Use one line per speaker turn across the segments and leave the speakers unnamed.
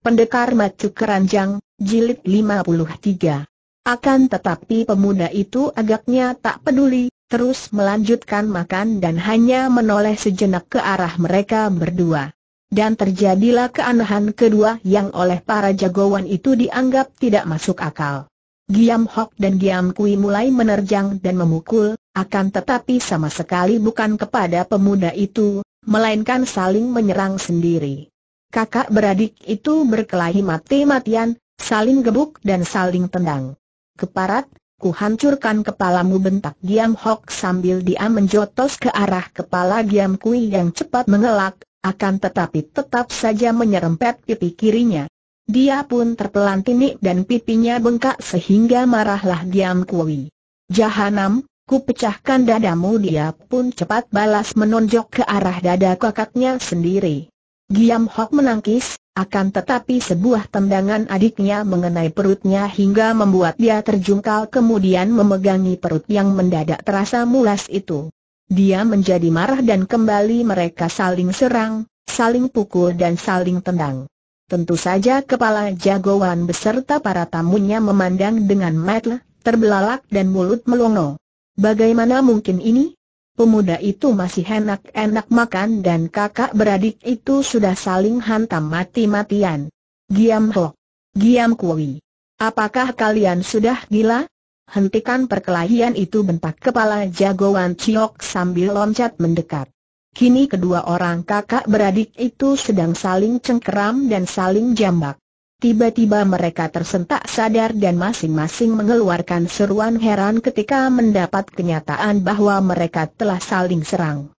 Pendekar Macu Keranjang, Jilid 53. Akan tetapi pemuda itu agaknya tak peduli, terus melanjutkan makan dan hanya menoleh sejenak ke arah mereka berdua. Dan terjadilah keanehan kedua yang oleh para jagoan itu dianggap tidak masuk akal. Giam Hok dan Giam Kui mulai menerjang dan memukul, akan tetapi sama sekali bukan kepada pemuda itu, melainkan saling menyerang sendiri kakak beradik itu berkelahi mati-matian, saling gebuk dan saling tendang. Keparat, ku hancurkan kepalamu bentak Giam Hok sambil dia menjotos ke arah kepala Giam Kui yang cepat mengelak, akan tetapi tetap saja menyerempet pipi kirinya. Dia pun tertelan dan pipinya bengkak sehingga marahlah Giam Kui. Jahanam, ku pecahkan dadamu dia pun cepat balas menonjok ke arah dada kakaknya sendiri. Giam Hok menangkis, akan tetapi sebuah tendangan adiknya mengenai perutnya hingga membuat dia terjungkal kemudian memegangi perut yang mendadak terasa mulas itu. Dia menjadi marah dan kembali mereka saling serang, saling pukul dan saling tendang. Tentu saja kepala jagoan beserta para tamunya memandang dengan mata terbelalak dan mulut melongo. Bagaimana mungkin ini? pemuda itu masih enak-enak makan dan kakak beradik itu sudah saling hantam mati-matian. Giam Ho. Giam Kui. Apakah kalian sudah gila? Hentikan perkelahian itu bentak kepala jagoan Ciok sambil loncat mendekat. Kini kedua orang kakak beradik itu sedang saling cengkeram dan saling jambak. Tiba-tiba mereka tersentak sadar dan masing-masing mengeluarkan seruan heran ketika mendapat kenyataan bahwa mereka telah saling serang.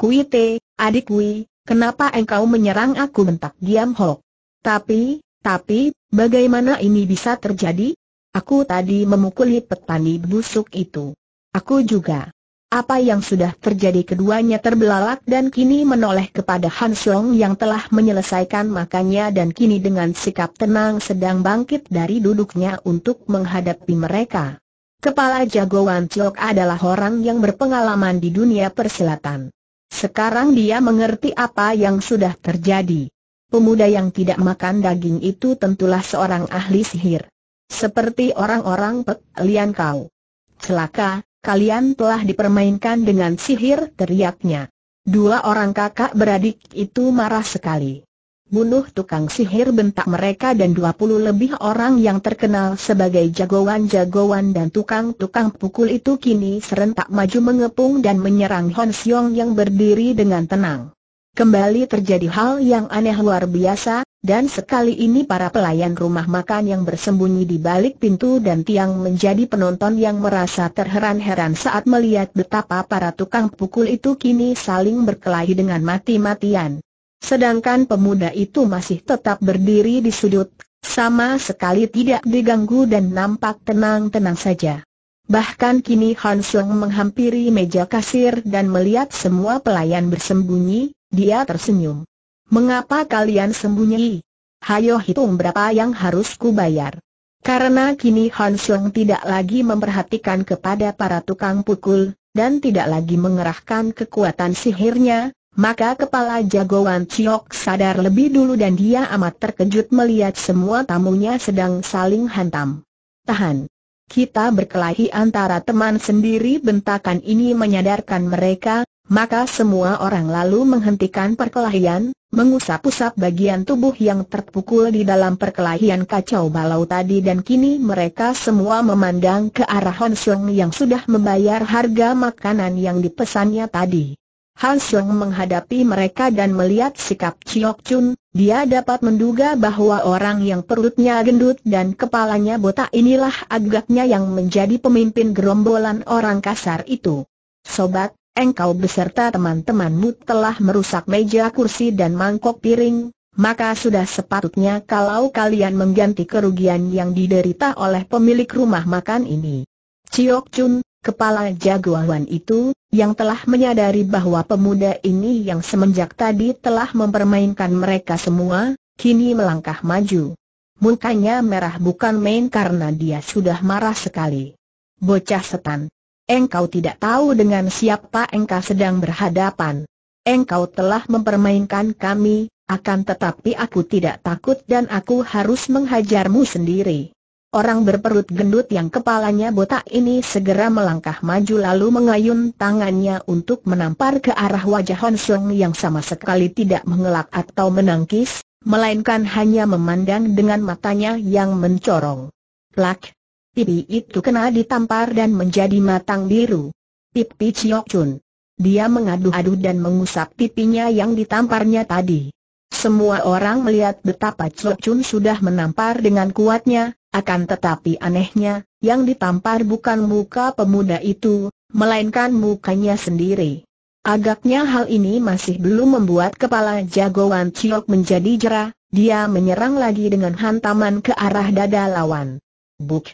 Kui Te, adik Kui, kenapa engkau menyerang aku mentak diam Hok? Tapi, tapi, bagaimana ini bisa terjadi? Aku tadi memukuli petani busuk itu. Aku juga. Apa yang sudah terjadi keduanya terbelalak dan kini menoleh kepada Han yang telah menyelesaikan makannya dan kini dengan sikap tenang sedang bangkit dari duduknya untuk menghadapi mereka. Kepala jagoan Chok adalah orang yang berpengalaman di dunia persilatan. Sekarang dia mengerti apa yang sudah terjadi. Pemuda yang tidak makan daging itu tentulah seorang ahli sihir. Seperti orang-orang Pek Lian Kau. Celaka, kalian telah dipermainkan dengan sihir teriaknya. Dua orang kakak beradik itu marah sekali. Bunuh tukang sihir bentak mereka dan 20 lebih orang yang terkenal sebagai jagoan-jagoan dan tukang-tukang pukul itu kini serentak maju mengepung dan menyerang Hon Siong yang berdiri dengan tenang. Kembali terjadi hal yang aneh luar biasa, dan sekali ini para pelayan rumah makan yang bersembunyi di balik pintu dan tiang menjadi penonton yang merasa terheran-heran saat melihat betapa para tukang pukul itu kini saling berkelahi dengan mati-matian. Sedangkan pemuda itu masih tetap berdiri di sudut, sama sekali tidak diganggu dan nampak tenang-tenang saja. Bahkan kini Han Sung menghampiri meja kasir dan melihat semua pelayan bersembunyi, dia tersenyum. Mengapa kalian sembunyi? Hayo hitung berapa yang harus kubayar. Karena kini Han tidak lagi memperhatikan kepada para tukang pukul, dan tidak lagi mengerahkan kekuatan sihirnya, maka kepala jagoan Ciok sadar lebih dulu dan dia amat terkejut melihat semua tamunya sedang saling hantam. Tahan. Kita berkelahi antara teman sendiri bentakan ini menyadarkan mereka, maka semua orang lalu menghentikan perkelahian, mengusap-usap bagian tubuh yang terpukul di dalam perkelahian kacau balau tadi dan kini mereka semua memandang ke arah Han Sung yang sudah membayar harga makanan yang dipesannya tadi. Han Sung menghadapi mereka dan melihat sikap Chiok Chun, dia dapat menduga bahwa orang yang perutnya gendut dan kepalanya botak inilah agaknya yang menjadi pemimpin gerombolan orang kasar itu. Sobat, engkau beserta teman-temanmu telah merusak meja kursi dan mangkok piring, maka sudah sepatutnya kalau kalian mengganti kerugian yang diderita oleh pemilik rumah makan ini. Ciok Chun, kepala jagoan itu, yang telah menyadari bahwa pemuda ini yang semenjak tadi telah mempermainkan mereka semua, kini melangkah maju. Mukanya merah bukan main karena dia sudah marah sekali. Bocah setan, engkau tidak tahu dengan siapa engkau sedang berhadapan. Engkau telah mempermainkan kami, akan tetapi aku tidak takut dan aku harus menghajarmu sendiri. Orang berperut gendut yang kepalanya botak ini segera melangkah maju lalu mengayun tangannya untuk menampar ke arah wajah Hon Sung yang sama sekali tidak mengelak atau menangkis, melainkan hanya memandang dengan matanya yang mencorong. Plak, Pipi itu kena ditampar dan menjadi matang biru. Pipi Chiok Chun. Dia mengadu-adu dan mengusap pipinya yang ditamparnya tadi. Semua orang melihat betapa Chiok Chun sudah menampar dengan kuatnya, akan tetapi anehnya, yang ditampar bukan muka pemuda itu, melainkan mukanya sendiri. Agaknya hal ini masih belum membuat kepala jagoan Chiok menjadi jerah, dia menyerang lagi dengan hantaman ke arah dada lawan. Buk!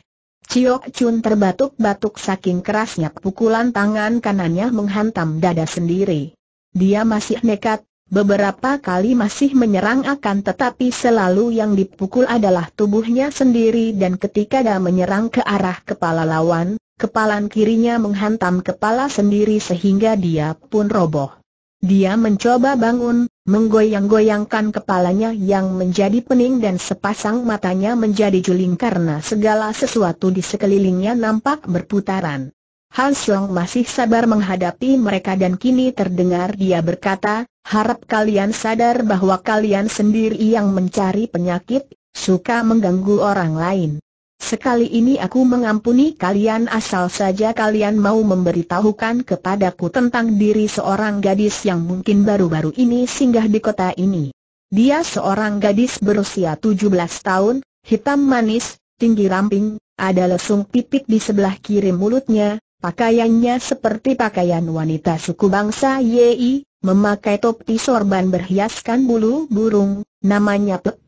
Cio Chun terbatuk-batuk saking kerasnya pukulan tangan kanannya menghantam dada sendiri. Dia masih nekat, beberapa kali masih menyerang akan tetapi selalu yang dipukul adalah tubuhnya sendiri dan ketika dia menyerang ke arah kepala lawan, kepalan kirinya menghantam kepala sendiri sehingga dia pun roboh. Dia mencoba bangun, menggoyang-goyangkan kepalanya yang menjadi pening dan sepasang matanya menjadi juling karena segala sesuatu di sekelilingnya nampak berputaran. Hanslong Long masih sabar menghadapi mereka dan kini terdengar dia berkata, harap kalian sadar bahwa kalian sendiri yang mencari penyakit, suka mengganggu orang lain. Sekali ini aku mengampuni kalian asal saja kalian mau memberitahukan kepadaku tentang diri seorang gadis yang mungkin baru-baru ini singgah di kota ini. Dia seorang gadis berusia 17 tahun, hitam manis, tinggi ramping, ada lesung pipit di sebelah kiri mulutnya, pakaiannya seperti pakaian wanita suku bangsa Yi, memakai topi sorban berhiaskan bulu burung, namanya Pek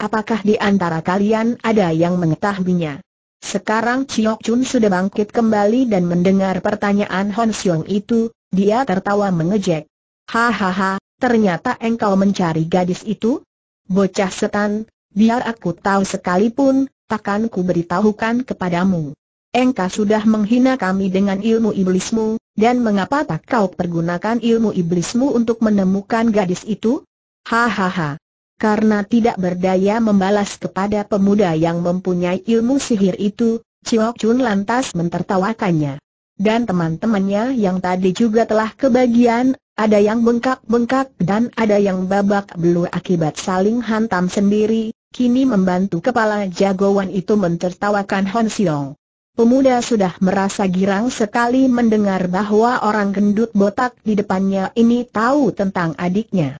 Apakah di antara kalian ada yang mengetahuinya? Sekarang Chiok Chun sudah bangkit kembali dan mendengar pertanyaan Hon Siong itu, dia tertawa mengejek. Hahaha, ternyata engkau mencari gadis itu? Bocah setan, biar aku tahu sekalipun, takkan ku beritahukan kepadamu. Engkau sudah menghina kami dengan ilmu iblismu, dan mengapa tak kau pergunakan ilmu iblismu untuk menemukan gadis itu? Hahaha, karena tidak berdaya membalas kepada pemuda yang mempunyai ilmu sihir itu, Chiok Chun lantas mentertawakannya. Dan teman-temannya yang tadi juga telah kebagian, ada yang bengkak-bengkak dan ada yang babak belur akibat saling hantam sendiri, kini membantu kepala jagoan itu mentertawakan Hon Siong. Pemuda sudah merasa girang sekali mendengar bahwa orang gendut botak di depannya ini tahu tentang adiknya.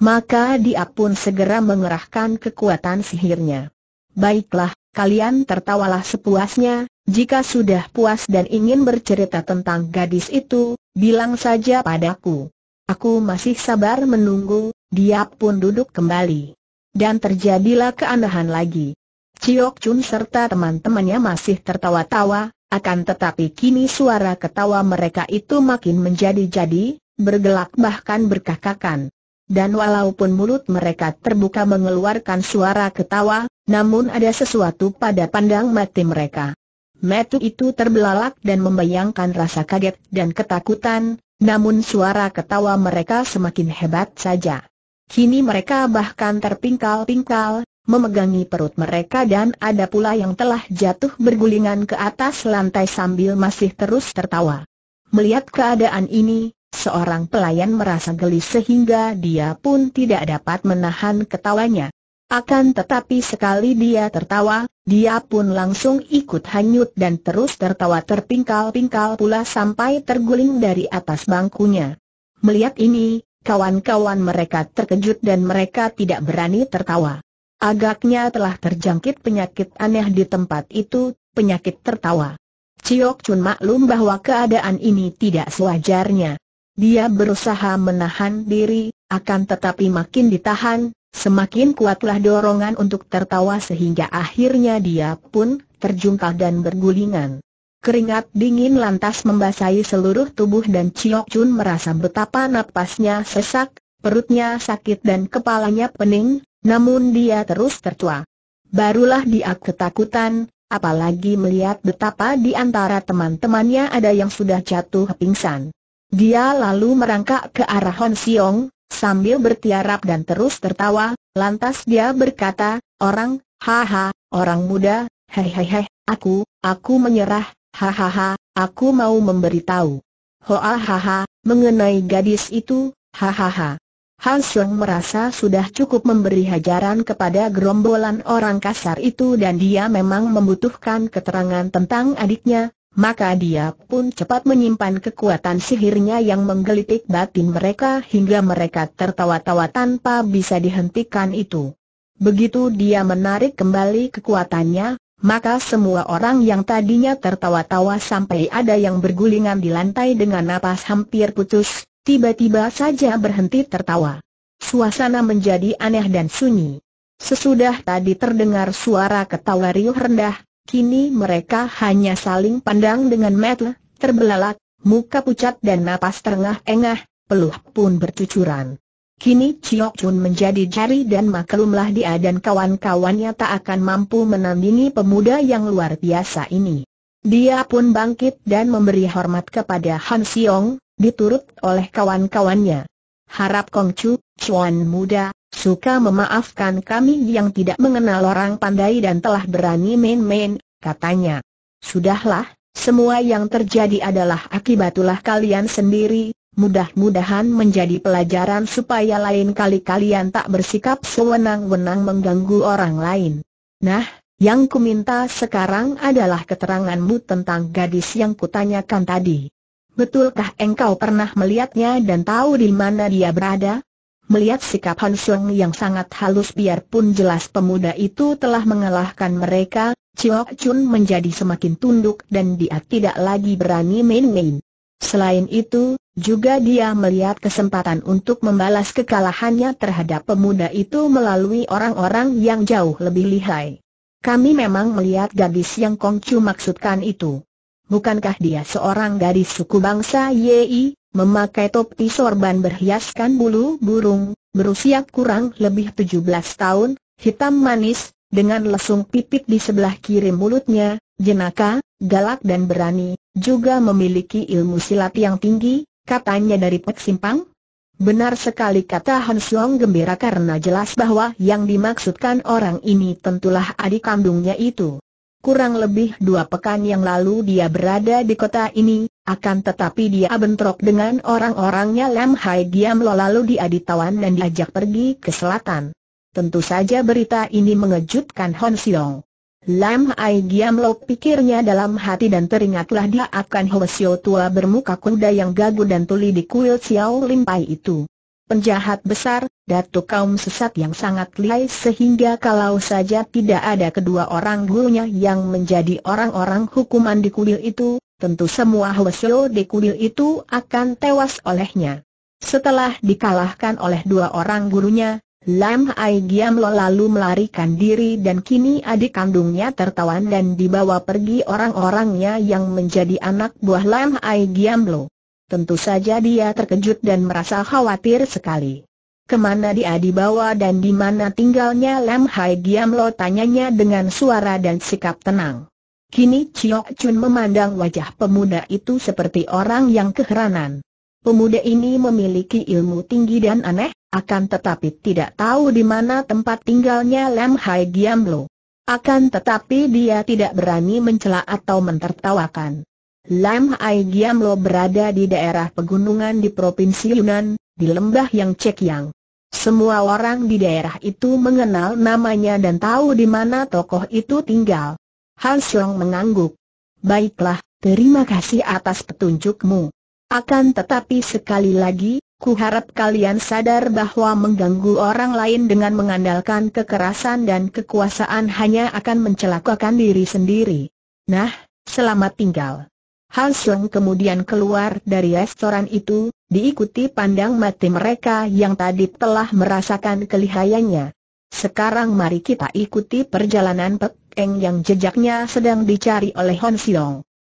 Maka dia pun segera mengerahkan kekuatan sihirnya. Baiklah, kalian tertawalah sepuasnya, jika sudah puas dan ingin bercerita tentang gadis itu, bilang saja padaku. Aku masih sabar menunggu, dia pun duduk kembali. Dan terjadilah keanehan lagi. Ciok Chun serta teman-temannya masih tertawa-tawa, akan tetapi kini suara ketawa mereka itu makin menjadi-jadi, bergelak bahkan berkakakan dan walaupun mulut mereka terbuka mengeluarkan suara ketawa, namun ada sesuatu pada pandang mati mereka. Metu itu terbelalak dan membayangkan rasa kaget dan ketakutan, namun suara ketawa mereka semakin hebat saja. Kini mereka bahkan terpingkal-pingkal, memegangi perut mereka dan ada pula yang telah jatuh bergulingan ke atas lantai sambil masih terus tertawa. Melihat keadaan ini, Seorang pelayan merasa geli sehingga dia pun tidak dapat menahan ketawanya. Akan tetapi sekali dia tertawa, dia pun langsung ikut hanyut dan terus tertawa terpingkal-pingkal pula sampai terguling dari atas bangkunya. Melihat ini, kawan-kawan mereka terkejut dan mereka tidak berani tertawa. Agaknya telah terjangkit penyakit aneh di tempat itu, penyakit tertawa. Ciok Chun maklum bahwa keadaan ini tidak sewajarnya. Dia berusaha menahan diri, akan tetapi makin ditahan, semakin kuatlah dorongan untuk tertawa sehingga akhirnya dia pun terjungkal dan bergulingan. Keringat dingin lantas membasahi seluruh tubuh dan Chiok Chun merasa betapa napasnya sesak, perutnya sakit dan kepalanya pening, namun dia terus tertua. Barulah dia ketakutan, apalagi melihat betapa di antara teman-temannya ada yang sudah jatuh pingsan. Dia lalu merangkak ke arah Hon Siong, sambil bertiarap dan terus tertawa, lantas dia berkata, Orang, haha, orang muda, hehehe, aku, aku menyerah, hahaha, aku mau memberitahu. Hoahaha, mengenai gadis itu, hahaha. Han Siong merasa sudah cukup memberi hajaran kepada gerombolan orang kasar itu dan dia memang membutuhkan keterangan tentang adiknya, maka dia pun cepat menyimpan kekuatan sihirnya yang menggelitik batin mereka hingga mereka tertawa-tawa tanpa bisa dihentikan itu. Begitu dia menarik kembali kekuatannya, maka semua orang yang tadinya tertawa-tawa sampai ada yang bergulingan di lantai dengan napas hampir putus, tiba-tiba saja berhenti tertawa. Suasana menjadi aneh dan sunyi. Sesudah tadi terdengar suara ketawa riuh rendah, kini mereka hanya saling pandang dengan mata terbelalak, muka pucat dan napas terengah-engah, peluh pun bercucuran. Kini Chiok Chun menjadi jari dan maklumlah dia dan kawan-kawannya tak akan mampu menandingi pemuda yang luar biasa ini. Dia pun bangkit dan memberi hormat kepada Han Siong, diturut oleh kawan-kawannya. Harap Kong Chu, Chuan muda, suka memaafkan kami yang tidak mengenal orang pandai dan telah berani main-main, katanya. Sudahlah, semua yang terjadi adalah akibatulah kalian sendiri, mudah-mudahan menjadi pelajaran supaya lain kali kalian tak bersikap sewenang-wenang mengganggu orang lain. Nah, yang kuminta sekarang adalah keteranganmu tentang gadis yang kutanyakan tadi. Betulkah engkau pernah melihatnya dan tahu di mana dia berada? Melihat sikap Han Sung yang sangat halus biarpun jelas pemuda itu telah mengalahkan mereka, Chiok Chun menjadi semakin tunduk dan dia tidak lagi berani main-main. Selain itu, juga dia melihat kesempatan untuk membalas kekalahannya terhadap pemuda itu melalui orang-orang yang jauh lebih lihai. Kami memang melihat gadis yang Kongcu maksudkan itu. Bukankah dia seorang gadis suku bangsa Yi? memakai topi sorban berhiaskan bulu burung, berusia kurang lebih 17 tahun, hitam manis, dengan lesung pipit di sebelah kiri mulutnya, jenaka, galak dan berani, juga memiliki ilmu silat yang tinggi, katanya dari Pek Simpang. Benar sekali kata Han Xiong gembira karena jelas bahwa yang dimaksudkan orang ini tentulah adik kandungnya itu. Kurang lebih dua pekan yang lalu dia berada di kota ini, akan tetapi dia bentrok dengan orang-orangnya Lam Hai Giam Lo lalu dia ditawan dan diajak pergi ke selatan. Tentu saja berita ini mengejutkan Hon Siong. Lam Hai Giam Lo pikirnya dalam hati dan teringatlah dia akan Ho Sio tua bermuka kuda yang gagu dan tuli di kuil Siau Lim Pai itu penjahat besar, datuk kaum sesat yang sangat lihai sehingga kalau saja tidak ada kedua orang gurunya yang menjadi orang-orang hukuman di kuil itu, tentu semua Hwasyo di kuil itu akan tewas olehnya. Setelah dikalahkan oleh dua orang gurunya, Lam Hai Giam Lo lalu melarikan diri dan kini adik kandungnya tertawan dan dibawa pergi orang-orangnya yang menjadi anak buah Lam Hai Giam Lo. Tentu saja dia terkejut dan merasa khawatir sekali. Kemana dia dibawa dan di mana tinggalnya Lam Hai Giam Lo tanyanya dengan suara dan sikap tenang. Kini Chiok Chun memandang wajah pemuda itu seperti orang yang keheranan. Pemuda ini memiliki ilmu tinggi dan aneh, akan tetapi tidak tahu di mana tempat tinggalnya Lam Hai Giamlo. Akan tetapi dia tidak berani mencela atau mentertawakan. Lam Hai Giamlo berada di daerah pegunungan di Provinsi Yunan, di lembah yang Cekyang. Semua orang di daerah itu mengenal namanya dan tahu di mana tokoh itu tinggal. Hanslong mengangguk. Baiklah, terima kasih atas petunjukmu. Akan tetapi sekali lagi, kuharap kalian sadar bahwa mengganggu orang lain dengan mengandalkan kekerasan dan kekuasaan hanya akan mencelakakan diri sendiri. Nah, selamat tinggal. Hanslong kemudian keluar dari restoran itu, diikuti pandang mati mereka yang tadi telah merasakan kelihayannya. Sekarang mari kita ikuti perjalanan Pek Eng yang jejaknya sedang dicari oleh Hon Siong.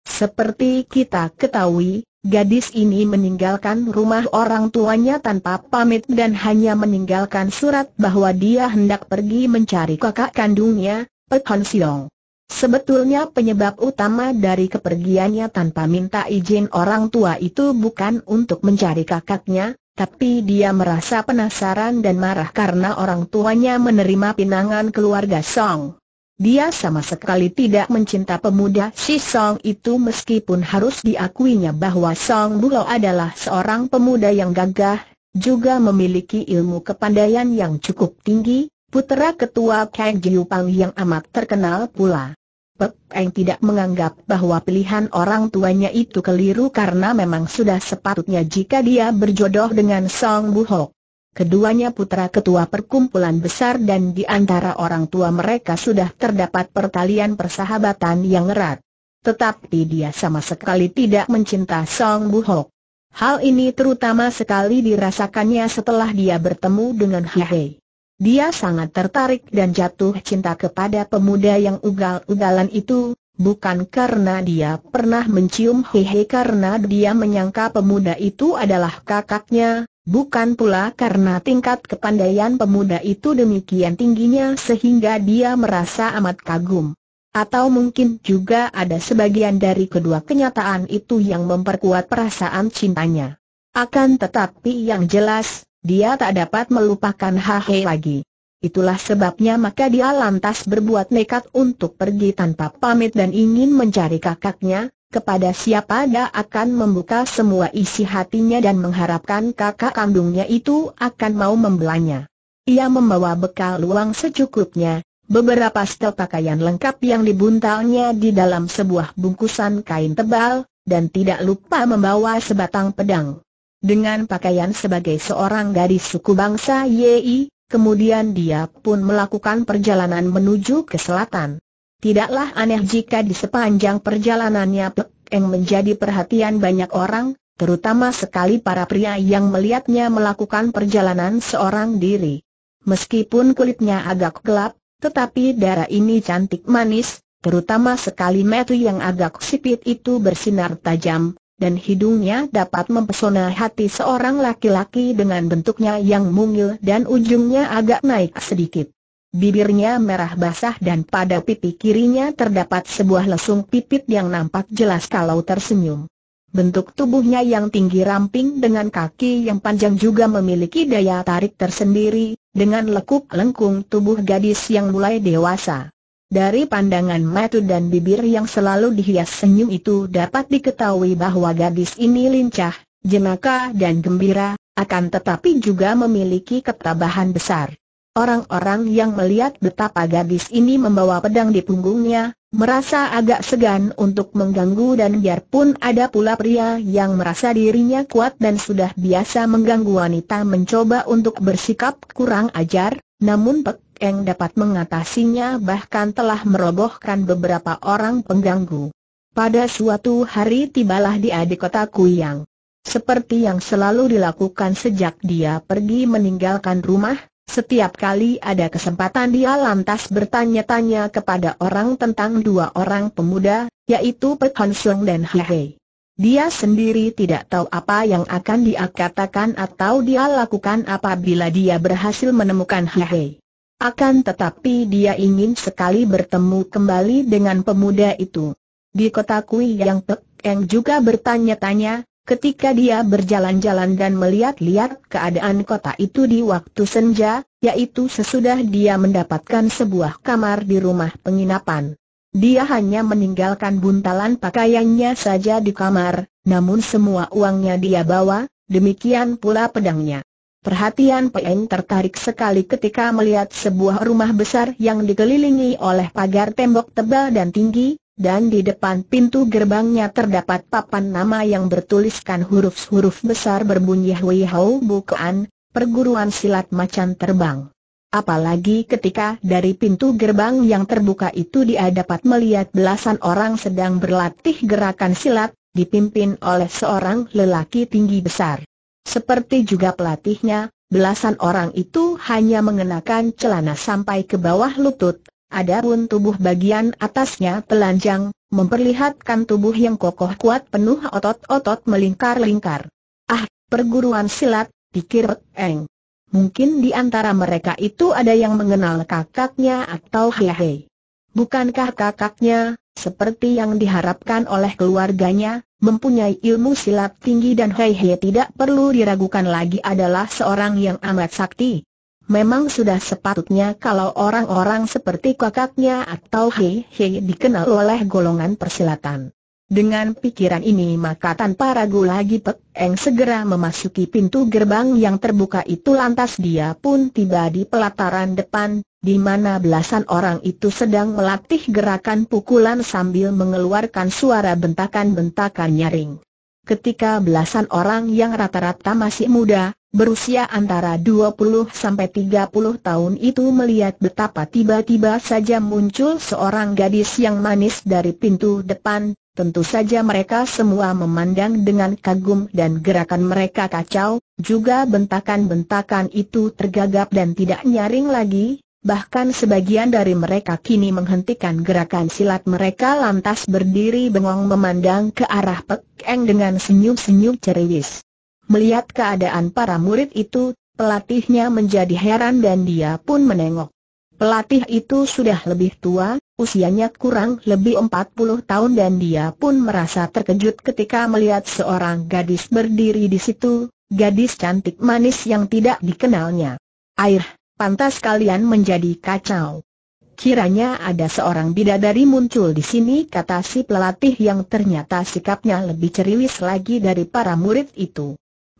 Seperti kita ketahui, Gadis ini meninggalkan rumah orang tuanya tanpa pamit dan hanya meninggalkan surat bahwa dia hendak pergi mencari kakak kandungnya, Pek Hon Siong. Sebetulnya penyebab utama dari kepergiannya tanpa minta izin orang tua itu bukan untuk mencari kakaknya, tapi dia merasa penasaran dan marah karena orang tuanya menerima pinangan keluarga Song dia sama sekali tidak mencinta pemuda si Song itu meskipun harus diakuinya bahwa Song Bulo adalah seorang pemuda yang gagah, juga memiliki ilmu kepandaian yang cukup tinggi, putera ketua Kang Jiupang yang amat terkenal pula. Pek Eng tidak menganggap bahwa pilihan orang tuanya itu keliru karena memang sudah sepatutnya jika dia berjodoh dengan Song Buhok keduanya putra ketua perkumpulan besar dan di antara orang tua mereka sudah terdapat pertalian persahabatan yang erat. Tetapi dia sama sekali tidak mencinta Song Buhok. Hal ini terutama sekali dirasakannya setelah dia bertemu dengan Hei. Dia sangat tertarik dan jatuh cinta kepada pemuda yang ugal-ugalan itu, bukan karena dia pernah mencium Hei karena dia menyangka pemuda itu adalah kakaknya, Bukan pula karena tingkat kepandaian pemuda itu demikian tingginya sehingga dia merasa amat kagum. Atau mungkin juga ada sebagian dari kedua kenyataan itu yang memperkuat perasaan cintanya. Akan tetapi yang jelas, dia tak dapat melupakan Hahe lagi. Itulah sebabnya maka dia lantas berbuat nekat untuk pergi tanpa pamit dan ingin mencari kakaknya, kepada siapa dia akan membuka semua isi hatinya dan mengharapkan kakak kandungnya itu akan mau membelanya. Ia membawa bekal luang secukupnya, beberapa setel pakaian lengkap yang dibuntalnya di dalam sebuah bungkusan kain tebal, dan tidak lupa membawa sebatang pedang. Dengan pakaian sebagai seorang gadis suku bangsa Yi, kemudian dia pun melakukan perjalanan menuju ke selatan. Tidaklah aneh jika di sepanjang perjalanannya Pek Eng menjadi perhatian banyak orang, terutama sekali para pria yang melihatnya melakukan perjalanan seorang diri. Meskipun kulitnya agak gelap, tetapi darah ini cantik manis, terutama sekali metu yang agak sipit itu bersinar tajam, dan hidungnya dapat mempesona hati seorang laki-laki dengan bentuknya yang mungil dan ujungnya agak naik sedikit bibirnya merah basah dan pada pipi kirinya terdapat sebuah lesung pipit yang nampak jelas kalau tersenyum. Bentuk tubuhnya yang tinggi ramping dengan kaki yang panjang juga memiliki daya tarik tersendiri, dengan lekuk lengkung tubuh gadis yang mulai dewasa. Dari pandangan mata dan bibir yang selalu dihias senyum itu dapat diketahui bahwa gadis ini lincah, jenaka dan gembira, akan tetapi juga memiliki ketabahan besar. Orang-orang yang melihat betapa gadis ini membawa pedang di punggungnya, merasa agak segan untuk mengganggu dan biarpun ada pula pria yang merasa dirinya kuat dan sudah biasa mengganggu wanita mencoba untuk bersikap kurang ajar, namun Pek Eng dapat mengatasinya bahkan telah merobohkan beberapa orang pengganggu. Pada suatu hari tibalah dia di kota Kuyang. Seperti yang selalu dilakukan sejak dia pergi meninggalkan rumah, setiap kali ada kesempatan dia lantas bertanya-tanya kepada orang tentang dua orang pemuda, yaitu Pek Hon Sung dan He Hei. Dia sendiri tidak tahu apa yang akan dia katakan atau dia lakukan apabila dia berhasil menemukan He Hei. Akan tetapi dia ingin sekali bertemu kembali dengan pemuda itu. Di kota Kui Yang Pek Eng juga bertanya-tanya, Ketika dia berjalan-jalan dan melihat-lihat keadaan kota itu di waktu senja, yaitu sesudah dia mendapatkan sebuah kamar di rumah penginapan. Dia hanya meninggalkan buntalan pakaiannya saja di kamar, namun semua uangnya dia bawa, demikian pula pedangnya. Perhatian Peng tertarik sekali ketika melihat sebuah rumah besar yang dikelilingi oleh pagar tembok tebal dan tinggi, dan di depan pintu gerbangnya terdapat papan nama yang bertuliskan huruf-huruf besar berbunyi Hui Hou Bukaan, perguruan silat macan terbang. Apalagi ketika dari pintu gerbang yang terbuka itu dia dapat melihat belasan orang sedang berlatih gerakan silat, dipimpin oleh seorang lelaki tinggi besar. Seperti juga pelatihnya, Belasan orang itu hanya mengenakan celana sampai ke bawah lutut, adapun tubuh bagian atasnya telanjang, memperlihatkan tubuh yang kokoh kuat penuh otot-otot melingkar-lingkar. Ah, perguruan silat, pikir Eng. Mungkin di antara mereka itu ada yang mengenal kakaknya atau Hehe. Bukankah kakaknya, seperti yang diharapkan oleh keluarganya, mempunyai ilmu silat tinggi dan Hehe tidak perlu diragukan lagi adalah seorang yang amat sakti. Memang sudah sepatutnya kalau orang-orang seperti kakaknya atau Hei Hei dikenal oleh golongan persilatan. Dengan pikiran ini maka tanpa ragu lagi Pek Eng segera memasuki pintu gerbang yang terbuka itu lantas dia pun tiba di pelataran depan, di mana belasan orang itu sedang melatih gerakan pukulan sambil mengeluarkan suara bentakan-bentakan nyaring. Ketika belasan orang yang rata-rata masih muda, berusia antara 20 sampai 30 tahun itu melihat betapa tiba-tiba saja muncul seorang gadis yang manis dari pintu depan, tentu saja mereka semua memandang dengan kagum dan gerakan mereka kacau, juga bentakan-bentakan itu tergagap dan tidak nyaring lagi, bahkan sebagian dari mereka kini menghentikan gerakan silat mereka lantas berdiri bengong memandang ke arah Pek dengan senyum-senyum ceriwis. Melihat keadaan para murid itu, pelatihnya menjadi heran dan dia pun menengok. Pelatih itu sudah lebih tua, usianya kurang lebih 40 tahun dan dia pun merasa terkejut ketika melihat seorang gadis berdiri di situ, gadis cantik manis yang tidak dikenalnya. Air, pantas kalian menjadi kacau. Kiranya ada seorang bidadari muncul di sini kata si pelatih yang ternyata sikapnya lebih ceriwis lagi dari para murid itu.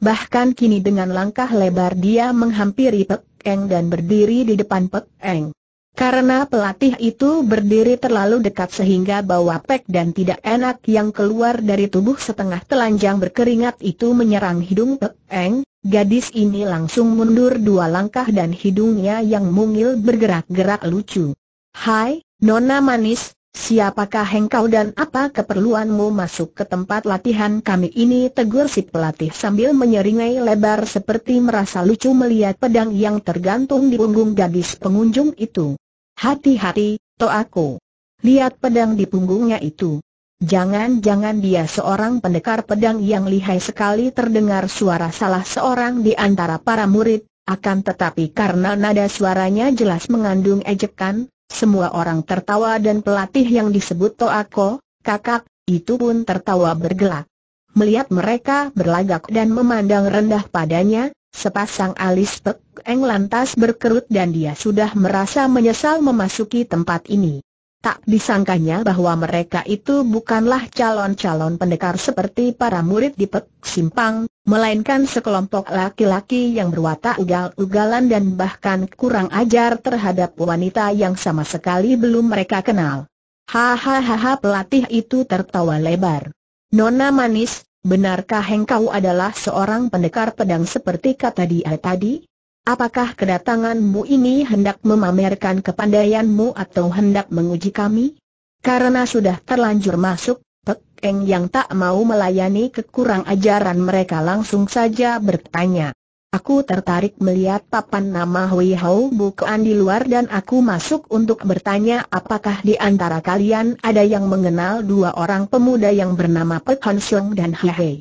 Bahkan kini dengan langkah lebar dia menghampiri Pek Eng dan berdiri di depan Pek Eng. Karena pelatih itu berdiri terlalu dekat sehingga bau apek dan tidak enak yang keluar dari tubuh setengah telanjang berkeringat itu menyerang hidung Pek Eng, gadis ini langsung mundur dua langkah dan hidungnya yang mungil bergerak-gerak lucu. Hai, Nona Manis, Siapakah engkau dan apa keperluanmu masuk ke tempat latihan kami ini? Tegur si pelatih sambil menyeringai lebar seperti merasa lucu melihat pedang yang tergantung di punggung gadis pengunjung itu. Hati-hati, to aku. Lihat pedang di punggungnya itu. Jangan-jangan dia seorang pendekar pedang yang lihai sekali terdengar suara salah seorang di antara para murid, akan tetapi karena nada suaranya jelas mengandung ejekan, semua orang tertawa dan pelatih yang disebut Toako, kakak, itu pun tertawa bergelak. Melihat mereka berlagak dan memandang rendah padanya, sepasang alis Pek Eng lantas berkerut dan dia sudah merasa menyesal memasuki tempat ini. Tak disangkanya bahwa mereka itu bukanlah calon-calon pendekar seperti para murid di Pek Simpang, melainkan sekelompok laki-laki yang berwatak ugal-ugalan dan bahkan kurang ajar terhadap wanita yang sama sekali belum mereka kenal. Hahaha pelatih itu tertawa lebar. Nona manis, benarkah engkau adalah seorang pendekar pedang seperti kata dia tadi? Apakah kedatanganmu ini hendak memamerkan kepandaianmu atau hendak menguji kami? Karena sudah terlanjur masuk Eng yang tak mau melayani kekurang ajaran mereka langsung saja bertanya. Aku tertarik melihat papan nama Hui Hao bukan di luar dan aku masuk untuk bertanya apakah di antara kalian ada yang mengenal dua orang pemuda yang bernama Pek Hon Xiong dan He Hei.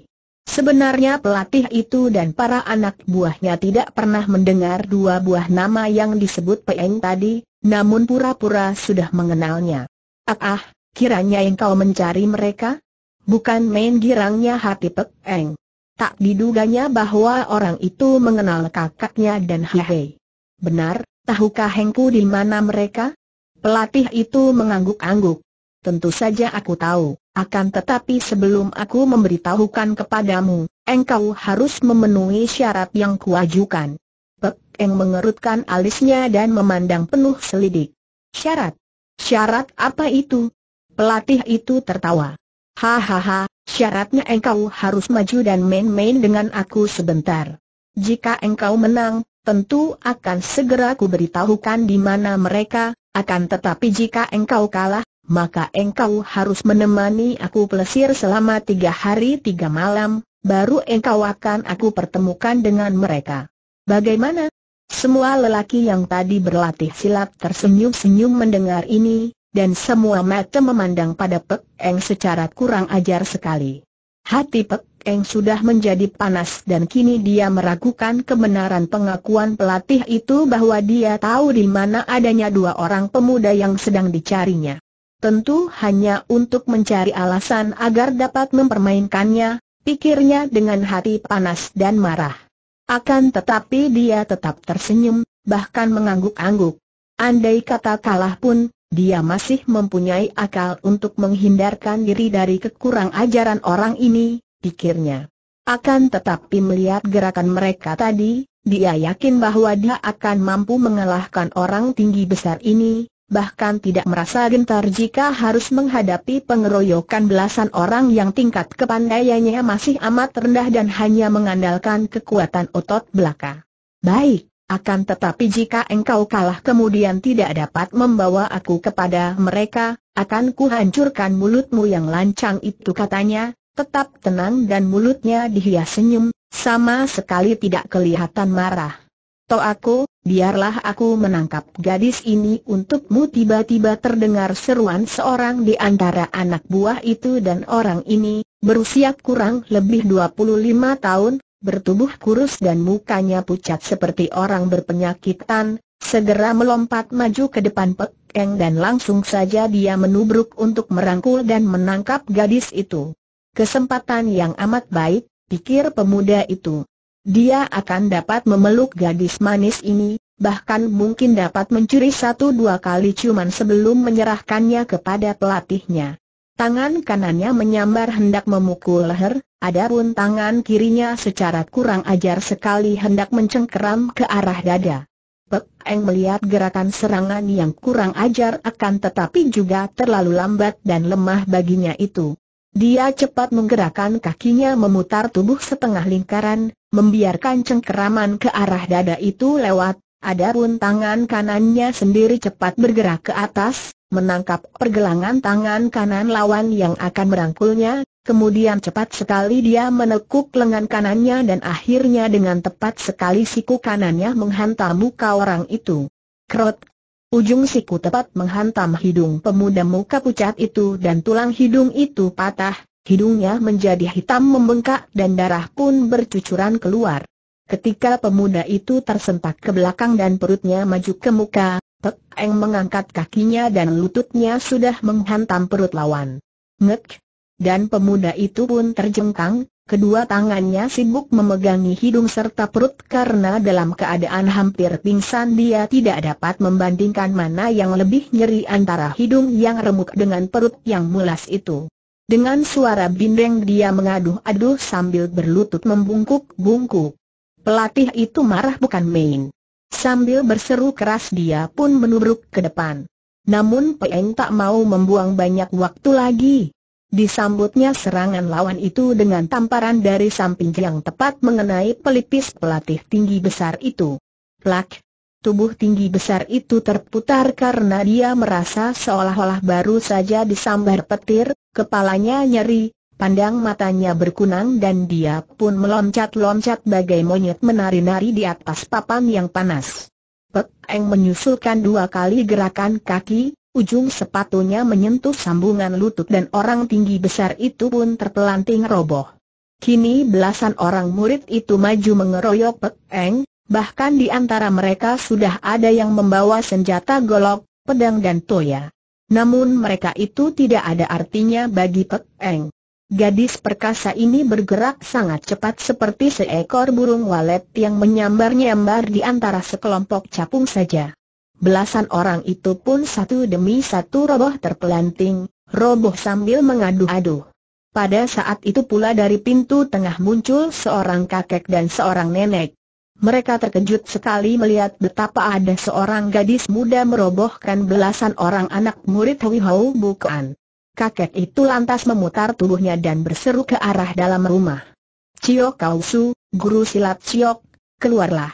Sebenarnya pelatih itu dan para anak buahnya tidak pernah mendengar dua buah nama yang disebut Peng tadi, namun pura-pura sudah mengenalnya. Ah ah, kiranya engkau mencari mereka? Bukan main girangnya hati Pek Eng. Tak diduganya bahwa orang itu mengenal kakaknya dan Hei. Benar, tahukah Hengku di mana mereka? Pelatih itu mengangguk-angguk. Tentu saja aku tahu, akan tetapi sebelum aku memberitahukan kepadamu, engkau harus memenuhi syarat yang kuajukan. Pek Eng mengerutkan alisnya dan memandang penuh selidik. Syarat? Syarat apa itu? Pelatih itu tertawa. Hahaha, syaratnya engkau harus maju dan main-main dengan aku sebentar. Jika engkau menang, tentu akan segera ku beritahukan di mana mereka, akan tetapi jika engkau kalah, maka engkau harus menemani aku pelesir selama tiga hari tiga malam, baru engkau akan aku pertemukan dengan mereka. Bagaimana? Semua lelaki yang tadi berlatih silat tersenyum-senyum mendengar ini, dan semua mata memandang pada Pek Eng secara kurang ajar sekali. Hati Pek Eng sudah menjadi panas dan kini dia meragukan kebenaran pengakuan pelatih itu bahwa dia tahu di mana adanya dua orang pemuda yang sedang dicarinya. Tentu hanya untuk mencari alasan agar dapat mempermainkannya, pikirnya dengan hati panas dan marah. Akan tetapi dia tetap tersenyum, bahkan mengangguk-angguk. Andai kata kalah pun, dia masih mempunyai akal untuk menghindarkan diri dari kekurang ajaran orang ini, pikirnya. Akan tetapi melihat gerakan mereka tadi, dia yakin bahwa dia akan mampu mengalahkan orang tinggi besar ini, bahkan tidak merasa gentar jika harus menghadapi pengeroyokan belasan orang yang tingkat kepandaiannya masih amat rendah dan hanya mengandalkan kekuatan otot belaka. Baik, akan tetapi jika engkau kalah kemudian tidak dapat membawa aku kepada mereka, akan kuhancurkan mulutmu yang lancang itu katanya, tetap tenang dan mulutnya dihias senyum, sama sekali tidak kelihatan marah. To aku, biarlah aku menangkap gadis ini untukmu tiba-tiba terdengar seruan seorang di antara anak buah itu dan orang ini, berusia kurang lebih 25 tahun, bertubuh kurus dan mukanya pucat seperti orang berpenyakitan, segera melompat maju ke depan Pek dan langsung saja dia menubruk untuk merangkul dan menangkap gadis itu. Kesempatan yang amat baik, pikir pemuda itu. Dia akan dapat memeluk gadis manis ini, bahkan mungkin dapat mencuri satu dua kali ciuman sebelum menyerahkannya kepada pelatihnya. Tangan kanannya menyambar hendak memukul leher, adapun tangan kirinya secara kurang ajar sekali hendak mencengkeram ke arah dada. Pek Eng melihat gerakan serangan yang kurang ajar akan tetapi juga terlalu lambat dan lemah baginya itu. Dia cepat menggerakkan kakinya memutar tubuh setengah lingkaran, membiarkan cengkeraman ke arah dada itu lewat, adapun tangan kanannya sendiri cepat bergerak ke atas, menangkap pergelangan tangan kanan lawan yang akan merangkulnya, kemudian cepat sekali dia menekuk lengan kanannya dan akhirnya dengan tepat sekali siku kanannya menghantam muka orang itu. Krot! Ujung siku tepat menghantam hidung pemuda muka pucat itu dan tulang hidung itu patah, hidungnya menjadi hitam membengkak dan darah pun bercucuran keluar. Ketika pemuda itu tersentak ke belakang dan perutnya maju ke muka, Tek Eng mengangkat kakinya dan lututnya sudah menghantam perut lawan. Ngek! Dan pemuda itu pun terjengkang, kedua tangannya sibuk memegangi hidung serta perut karena dalam keadaan hampir pingsan dia tidak dapat membandingkan mana yang lebih nyeri antara hidung yang remuk dengan perut yang mulas itu. Dengan suara bindeng dia mengaduh-aduh sambil berlutut membungkuk-bungkuk. Pelatih itu marah bukan main. Sambil berseru keras dia pun menubruk ke depan. Namun Peng tak mau membuang banyak waktu lagi. Disambutnya serangan lawan itu dengan tamparan dari samping yang tepat mengenai pelipis pelatih tinggi besar itu. Plak! Tubuh tinggi besar itu terputar karena dia merasa seolah-olah baru saja disambar petir, kepalanya nyeri, pandang matanya berkunang dan dia pun meloncat-loncat bagai monyet menari-nari di atas papan yang panas. Pek Eng menyusulkan dua kali gerakan kaki, ujung sepatunya menyentuh sambungan lutut dan orang tinggi besar itu pun terpelanting roboh. Kini belasan orang murid itu maju mengeroyok Pek Eng, bahkan di antara mereka sudah ada yang membawa senjata golok, pedang dan toya. Namun mereka itu tidak ada artinya bagi Pek Eng. Gadis perkasa ini bergerak sangat cepat seperti seekor burung walet yang menyambar-nyambar di antara sekelompok capung saja. Belasan orang itu pun satu demi satu roboh terpelanting, roboh sambil mengadu-adu. Pada saat itu pula dari pintu tengah muncul seorang kakek dan seorang nenek. Mereka terkejut sekali melihat betapa ada seorang gadis muda merobohkan belasan orang anak murid Hui Hou Bukan kakek itu lantas memutar tubuhnya dan berseru ke arah dalam rumah. Cio Kausu, guru silat Ciok, keluarlah.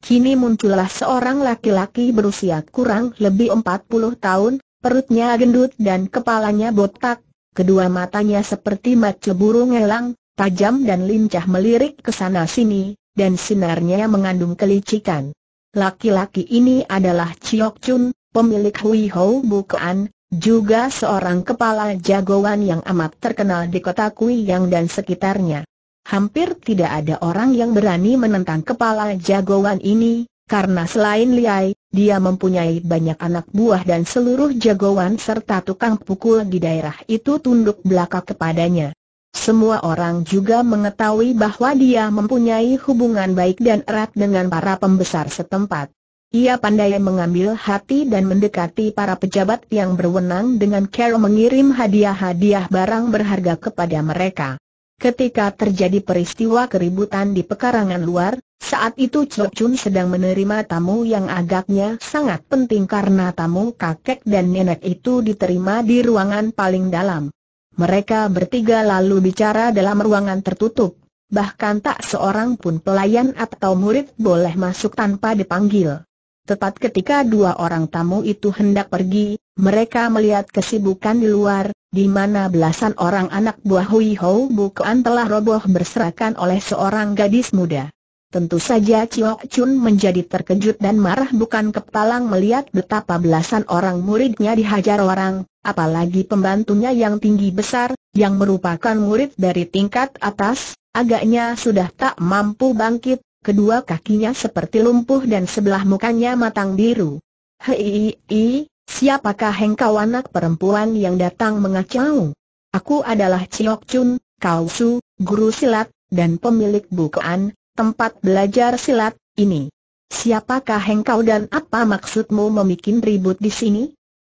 Kini muncullah seorang laki-laki berusia kurang lebih 40 tahun, perutnya gendut dan kepalanya botak, kedua matanya seperti macu burung elang, tajam dan lincah melirik ke sana sini, dan sinarnya mengandung kelicikan. Laki-laki ini adalah Ciok Chun, pemilik Hui Hou Bukaan, juga seorang kepala jagoan yang amat terkenal di kota Kuiyang dan sekitarnya. Hampir tidak ada orang yang berani menentang kepala jagoan ini, karena selain Liai, dia mempunyai banyak anak buah dan seluruh jagoan serta tukang pukul di daerah itu tunduk belakang kepadanya. Semua orang juga mengetahui bahwa dia mempunyai hubungan baik dan erat dengan para pembesar setempat. Ia pandai mengambil hati dan mendekati para pejabat yang berwenang dengan cara mengirim hadiah-hadiah barang berharga kepada mereka. Ketika terjadi peristiwa keributan di pekarangan luar, saat itu Cho Chun sedang menerima tamu yang agaknya sangat penting karena tamu kakek dan nenek itu diterima di ruangan paling dalam. Mereka bertiga lalu bicara dalam ruangan tertutup, bahkan tak seorang pun pelayan atau murid boleh masuk tanpa dipanggil. Tepat ketika dua orang tamu itu hendak pergi, mereka melihat kesibukan di luar, di mana belasan orang anak buah Hui Hou bukan telah roboh berserakan oleh seorang gadis muda. Tentu saja Chiok Chun menjadi terkejut dan marah bukan kepalang melihat betapa belasan orang muridnya dihajar orang, apalagi pembantunya yang tinggi besar, yang merupakan murid dari tingkat atas, agaknya sudah tak mampu bangkit, kedua kakinya seperti lumpuh dan sebelah mukanya matang biru. Hei, siapakah engkau anak perempuan yang datang mengacau? Aku adalah Ciok Chun, Kau Su, guru silat, dan pemilik bukaan, tempat belajar silat, ini. Siapakah hengkau dan apa maksudmu membuat ribut di sini?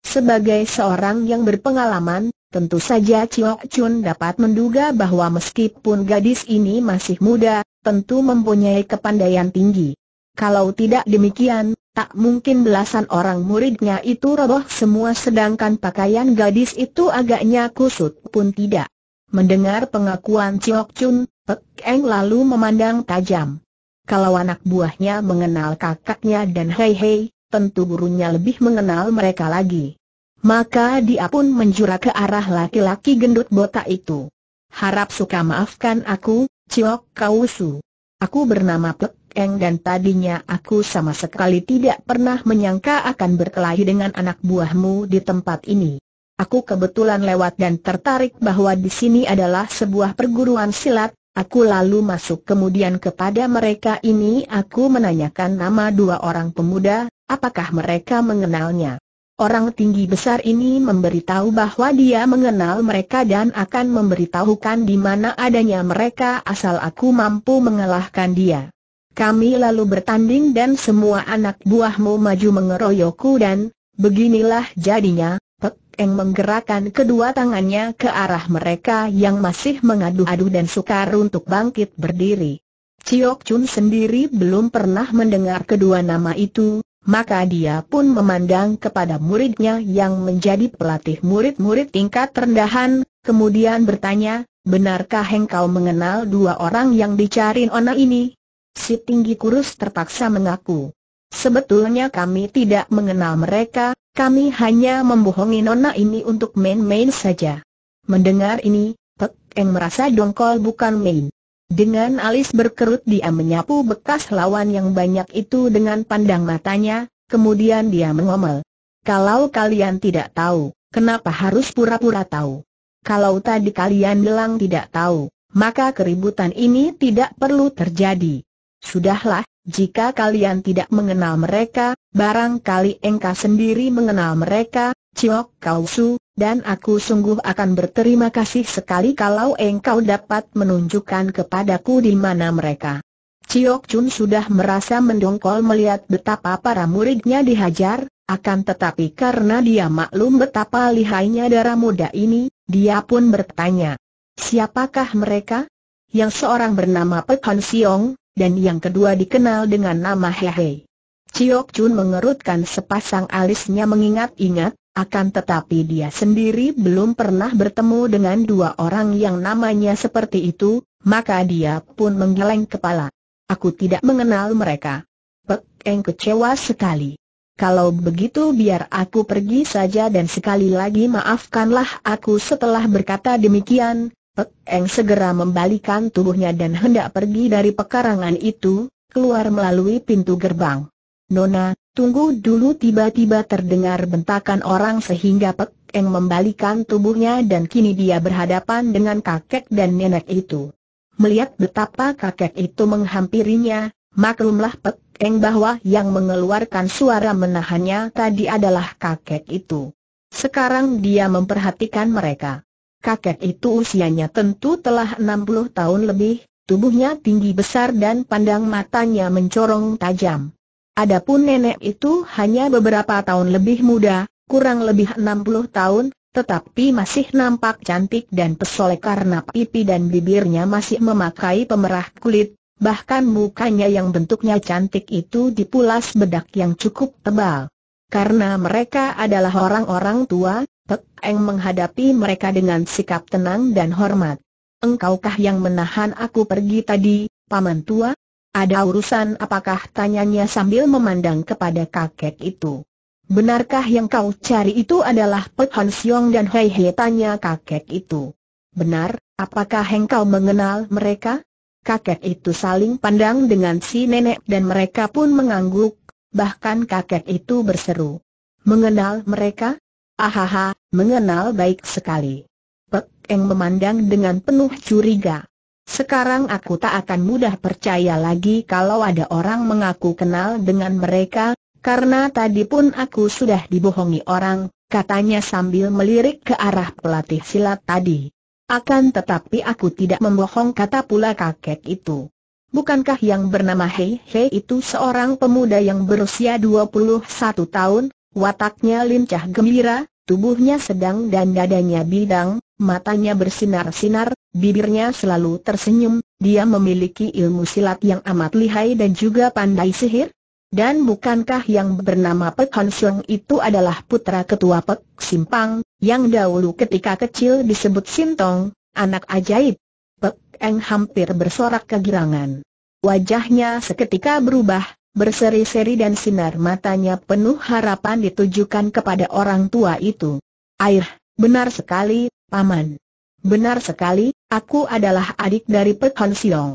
Sebagai seorang yang berpengalaman, Tentu saja Chiok Chun dapat menduga bahwa meskipun gadis ini masih muda, tentu mempunyai kepandaian tinggi. Kalau tidak demikian, tak mungkin belasan orang muridnya itu roboh semua sedangkan pakaian gadis itu agaknya kusut pun tidak. Mendengar pengakuan Chiok Chun, Pek Eng lalu memandang tajam. Kalau anak buahnya mengenal kakaknya dan Hei Hei, tentu gurunya lebih mengenal mereka lagi maka dia pun menjura ke arah laki-laki gendut botak itu. Harap suka maafkan aku, Ciok Kausu. Aku bernama Pek Eng dan tadinya aku sama sekali tidak pernah menyangka akan berkelahi dengan anak buahmu di tempat ini. Aku kebetulan lewat dan tertarik bahwa di sini adalah sebuah perguruan silat, aku lalu masuk kemudian kepada mereka ini aku menanyakan nama dua orang pemuda, apakah mereka mengenalnya. Orang tinggi besar ini memberitahu bahwa dia mengenal mereka dan akan memberitahukan di mana adanya mereka asal aku mampu mengalahkan dia. Kami lalu bertanding dan semua anak buahmu maju mengeroyokku dan, beginilah jadinya, Pek Eng menggerakkan kedua tangannya ke arah mereka yang masih mengadu-adu dan sukar untuk bangkit berdiri. Chiok Chun sendiri belum pernah mendengar kedua nama itu, maka dia pun memandang kepada muridnya yang menjadi pelatih murid-murid tingkat rendahan, kemudian bertanya, benarkah engkau mengenal dua orang yang dicari Ona ini? Si tinggi kurus terpaksa mengaku. Sebetulnya kami tidak mengenal mereka, kami hanya membohongi Nona ini untuk main-main saja. Mendengar ini, Pek Eng merasa dongkol bukan main. Dengan alis berkerut dia menyapu bekas lawan yang banyak itu dengan pandang matanya, kemudian dia mengomel. Kalau kalian tidak tahu, kenapa harus pura-pura tahu? Kalau tadi kalian bilang tidak tahu, maka keributan ini tidak perlu terjadi. Sudahlah, jika kalian tidak mengenal mereka, barangkali engkau sendiri mengenal mereka, Ciok Kausu, dan aku sungguh akan berterima kasih sekali kalau engkau dapat menunjukkan kepadaku di mana mereka. Ciok Chun sudah merasa mendongkol melihat betapa para muridnya dihajar, akan tetapi karena dia maklum betapa lihainya darah muda ini, dia pun bertanya, siapakah mereka? Yang seorang bernama Pek Han Siong, dan yang kedua dikenal dengan nama Hehe. Ciok Chun mengerutkan sepasang alisnya mengingat-ingat, akan tetapi dia sendiri belum pernah bertemu dengan dua orang yang namanya seperti itu, maka dia pun menggeleng kepala. Aku tidak mengenal mereka. Pek Eng kecewa sekali. Kalau begitu biar aku pergi saja dan sekali lagi maafkanlah aku setelah berkata demikian. Pek Eng segera membalikan tubuhnya dan hendak pergi dari pekarangan itu, keluar melalui pintu gerbang. Nona, Tunggu dulu tiba-tiba terdengar bentakan orang sehingga Pek Eng membalikan tubuhnya dan kini dia berhadapan dengan kakek dan nenek itu. Melihat betapa kakek itu menghampirinya, maklumlah Pek Eng bahwa yang mengeluarkan suara menahannya tadi adalah kakek itu. Sekarang dia memperhatikan mereka. Kakek itu usianya tentu telah 60 tahun lebih, tubuhnya tinggi besar dan pandang matanya mencorong tajam. Adapun nenek itu hanya beberapa tahun lebih muda, kurang lebih 60 tahun, tetapi masih nampak cantik dan pesole karena pipi dan bibirnya masih memakai pemerah kulit, bahkan mukanya yang bentuknya cantik itu dipulas bedak yang cukup tebal. Karena mereka adalah orang-orang tua, Pek Eng menghadapi mereka dengan sikap tenang dan hormat. Engkaukah yang menahan aku pergi tadi, paman tua? Ada urusan apakah tanyanya sambil memandang kepada kakek itu. Benarkah yang kau cari itu adalah Pek Han Siong dan Hei Hei tanya kakek itu. Benar, apakah engkau mengenal mereka? Kakek itu saling pandang dengan si nenek dan mereka pun mengangguk, bahkan kakek itu berseru. Mengenal mereka? Ahaha, mengenal baik sekali. Pek Eng memandang dengan penuh curiga. Sekarang aku tak akan mudah percaya lagi kalau ada orang mengaku kenal dengan mereka, karena tadi pun aku sudah dibohongi orang, katanya sambil melirik ke arah pelatih silat tadi. Akan tetapi aku tidak membohong kata pula kakek itu. Bukankah yang bernama Hei Hei itu seorang pemuda yang berusia 21 tahun, wataknya lincah gembira, tubuhnya sedang dan dadanya bidang, matanya bersinar-sinar, bibirnya selalu tersenyum, dia memiliki ilmu silat yang amat lihai dan juga pandai sihir? Dan bukankah yang bernama Pek Hon Siong itu adalah putra ketua Pek Simpang, yang dahulu ketika kecil disebut Sintong, anak ajaib? Pek Eng hampir bersorak kegirangan. Wajahnya seketika berubah, berseri-seri dan sinar matanya penuh harapan ditujukan kepada orang tua itu. Air, benar sekali, Paman. Benar sekali, aku adalah adik dari Pek Hon Siong.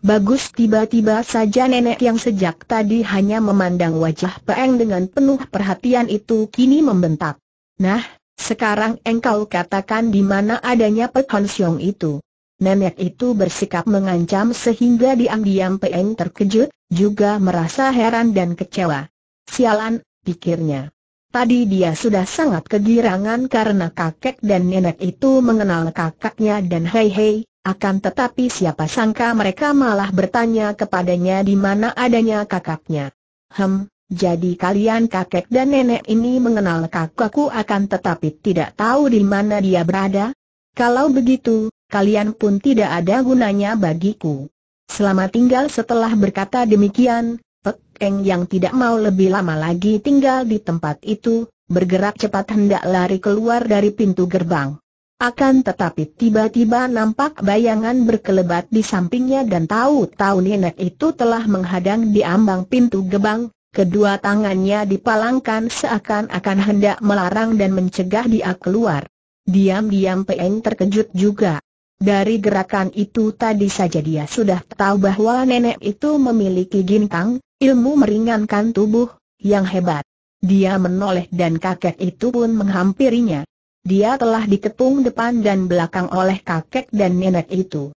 Bagus tiba-tiba saja nenek yang sejak tadi hanya memandang wajah Peeng dengan penuh perhatian itu kini membentak. Nah, sekarang engkau katakan di mana adanya Pek Hon Siong itu. Nenek itu bersikap mengancam sehingga diam-diam Peeng terkejut, juga merasa heran dan kecewa. Sialan, pikirnya. Tadi dia sudah sangat kegirangan karena kakek dan nenek itu mengenal kakaknya dan hei hei, akan tetapi siapa sangka mereka malah bertanya kepadanya di mana adanya kakaknya. Hem, jadi kalian kakek dan nenek ini mengenal kakakku akan tetapi tidak tahu di mana dia berada? Kalau begitu, kalian pun tidak ada gunanya bagiku. Selamat tinggal setelah berkata demikian, Eng yang tidak mau lebih lama lagi tinggal di tempat itu, bergerak cepat hendak lari keluar dari pintu gerbang. Akan tetapi tiba-tiba nampak bayangan berkelebat di sampingnya dan tahu-tahu nenek itu telah menghadang di ambang pintu gerbang, kedua tangannya dipalangkan seakan-akan hendak melarang dan mencegah dia keluar. Diam-diam Peng terkejut juga. Dari gerakan itu tadi saja dia sudah tahu bahwa nenek itu memiliki gintang, ilmu meringankan tubuh, yang hebat. Dia menoleh dan kakek itu pun menghampirinya. Dia telah dikepung depan dan belakang oleh kakek dan nenek itu.